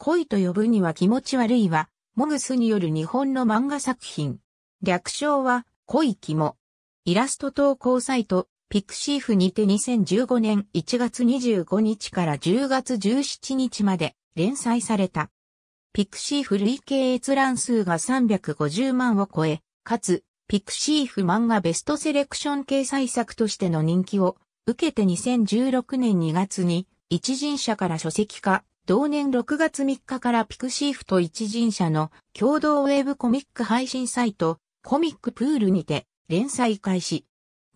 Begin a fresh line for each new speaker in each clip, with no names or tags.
恋と呼ぶには気持ち悪いは、モグスによる日本の漫画作品。略称は、恋肝。イラスト投稿サイト、ピクシーフにて2015年1月25日から10月17日まで連載された。ピクシーフ累計閲覧数が350万を超え、かつ、ピクシーフ漫画ベストセレクション掲載作としての人気を受けて2016年2月に一人社から書籍化、同年6月3日からピクシーフと一人社の共同ウェブコミック配信サイト、コミックプールにて連載開始。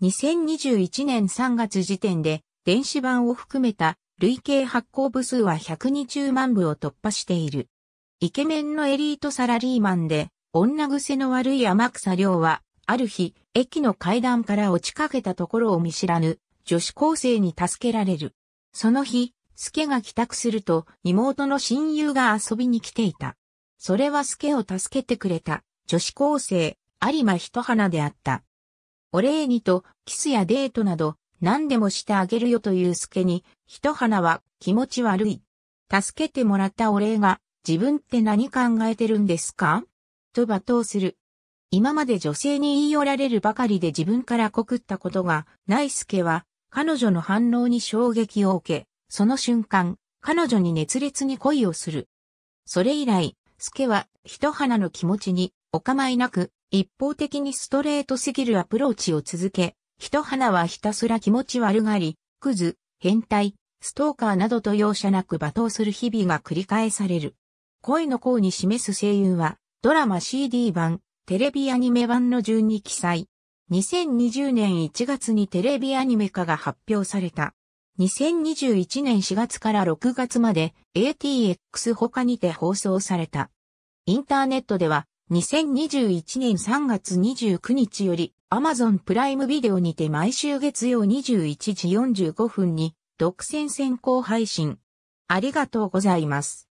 2021年3月時点で電子版を含めた累計発行部数は120万部を突破している。イケメンのエリートサラリーマンで女癖の悪い天草亮はある日駅の階段から落ちかけたところを見知らぬ女子高生に助けられる。その日けが帰宅すると妹の親友が遊びに来ていた。それは助を助けてくれた女子高生有馬一花であった。お礼にとキスやデートなど何でもしてあげるよという助に一花は気持ち悪い。助けてもらったお礼が自分って何考えてるんですかと罵倒する。今まで女性に言い寄られるばかりで自分から告ったことがないけは彼女の反応に衝撃を受け、その瞬間、彼女に熱烈に恋をする。それ以来、スケは、一花の気持ちに、お構いなく、一方的にストレートすぎるアプローチを続け、一花はひたすら気持ち悪がり、クズ、変態、ストーカーなどと容赦なく罵倒する日々が繰り返される。恋の項に示す声優は、ドラマ CD 版、テレビアニメ版の順に記載。2020年1月にテレビアニメ化が発表された。2021年4月から6月まで ATX 他にて放送された。インターネットでは2021年3月29日より Amazon プライムビデオにて毎週月曜21時45分に独占先行配信。ありがとうございます。